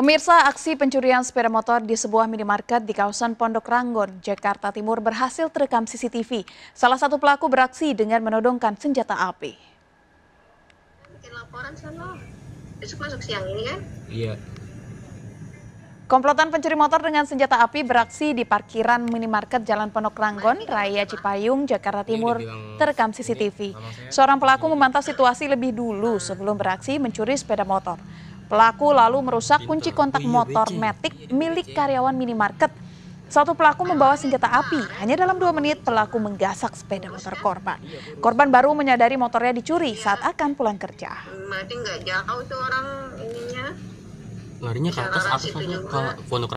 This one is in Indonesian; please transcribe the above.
Pemirsa, aksi pencurian sepeda motor di sebuah minimarket di kawasan Pondok Ranggon, Jakarta Timur berhasil terekam CCTV. Salah satu pelaku beraksi dengan menodongkan senjata api. Bikin laporan sana. Besok masuk siang ini kan? Iya. Komplotan pencuri motor dengan senjata api beraksi di parkiran minimarket Jalan Pondok Ranggon, Raya Cipayung, Jakarta iya, Timur, terekam CCTV. Seorang pelaku memantau situasi lebih dulu sebelum beraksi mencuri sepeda motor. Pelaku lalu merusak kunci kontak oh iya, motor Matic iya, milik karyawan minimarket. Satu pelaku membawa senjata api. Hanya dalam dua menit pelaku menggasak sepeda motor korban. Iya, korban baru menyadari motornya dicuri saat akan pulang kerja. Mati nggak jauh tuh orang ininya. Larinya ke atas, atas ke